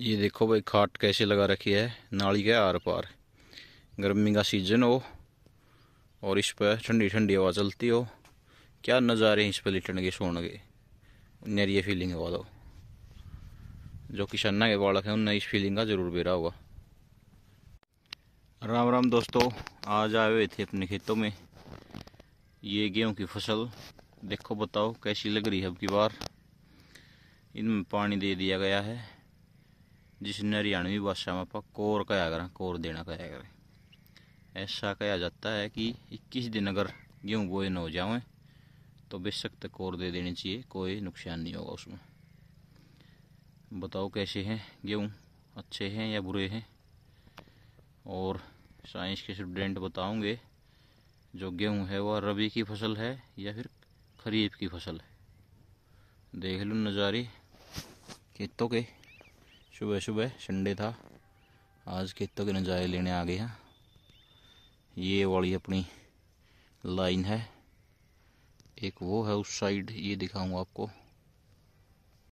ये देखो भाई खाट कैसे लगा रखी है नाली के आर पार गर्मी का सीजन हो और इस पर ठंडी ठंडी हवा चलती हो क्या नज़ारे हैं इस पर लिटन के सोन के उन्हें ये फीलिंग हवा दो जो किसाना के बालक हैं उन्हें इस फीलिंग का ज़रूर बेरा होगा राम राम दोस्तों आज आए हुए थे अपने खेतों में ये गेहूं की फसल देखो बताओ कैसी लग रही है अब की बार इनमें पानी दे दिया गया है जिसने हरियाणवी भाषा में आप कोर कहा करें कोर देना कहया करें ऐसा कहा जाता है कि इक्कीस दिन अगर गेहूँ बोए न हो जाए तो बेशक तक तो कोर दे देनी चाहिए कोई नुकसान नहीं होगा उसमें बताओ कैसे हैं गेहूँ अच्छे हैं या बुरे हैं और साइंस के स्टूडेंट बताऊंगे जो गेहूँ है वह रबी की फसल है या फिर खरीफ की फसल है देख लो नज़ारे खेतों के सुबह सुबह संडे था आज खेतों के, तो नज़ारे लेने आ गए हैं ये वाली अपनी लाइन है एक वो है उस साइड ये दिखाऊंगा आपको